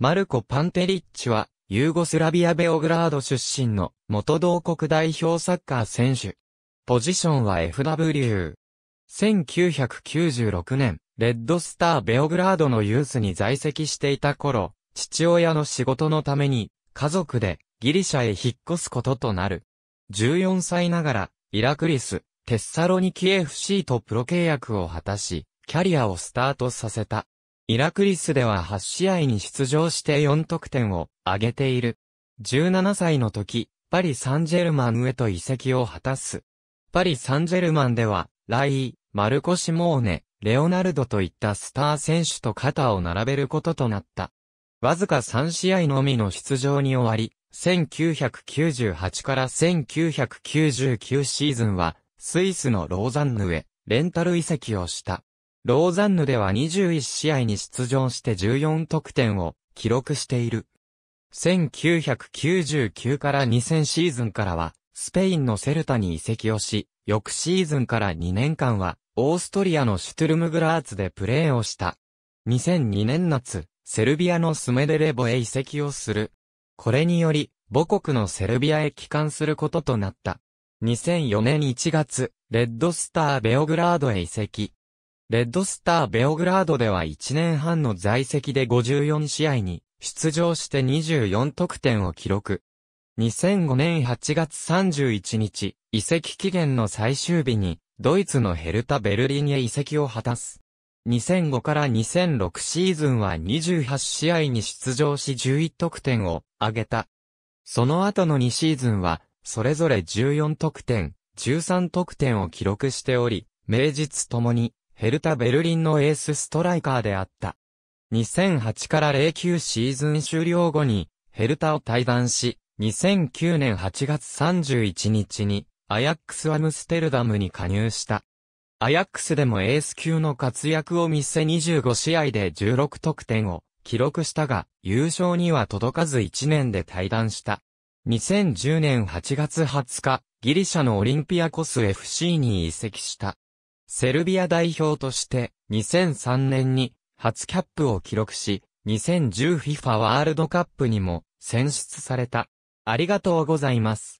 マルコ・パンテリッチは、ユーゴスラビア・ベオグラード出身の元同国代表サッカー選手。ポジションは FW。1996年、レッドスター・ベオグラードのユースに在籍していた頃、父親の仕事のために、家族でギリシャへ引っ越すこととなる。14歳ながら、イラクリス、テッサロニキ FC とプロ契約を果たし、キャリアをスタートさせた。イラクリスでは8試合に出場して4得点を挙げている。17歳の時、パリ・サンジェルマンへと移籍を果たす。パリ・サンジェルマンでは、ライー、マルコ・シモーネ、レオナルドといったスター選手と肩を並べることとなった。わずか3試合のみの出場に終わり、1998から1999シーズンは、スイスのローザンヌへ、レンタル移籍をした。ローザンヌでは21試合に出場して14得点を記録している。1999から2000シーズンからは、スペインのセルタに移籍をし、翌シーズンから2年間は、オーストリアのシュトゥルムグラーツでプレーをした。2002年夏、セルビアのスメデレボへ移籍をする。これにより、母国のセルビアへ帰還することとなった。2004年1月、レッドスターベオグラードへ移籍。レッドスターベオグラードでは1年半の在籍で54試合に出場して24得点を記録。2005年8月31日、移籍期限の最終日に、ドイツのヘルタ・ベルリンへ移籍を果たす。2005から2006シーズンは28試合に出場し11得点を挙げた。その後の2シーズンは、それぞれ14得点、13得点を記録しており、名実ともにヘルタ・ベルリンのエースストライカーであった。2008から09シーズン終了後に、ヘルタを退団し、2009年8月31日に、アヤックス・アムステルダムに加入した。アヤックスでもエース級の活躍を見せ25試合で16得点を記録したが、優勝には届かず1年で退団した。2010年8月20日、ギリシャのオリンピアコス FC に移籍した。セルビア代表として2003年に初キャップを記録し、2010FIFA ワールドカップにも選出された。ありがとうございます。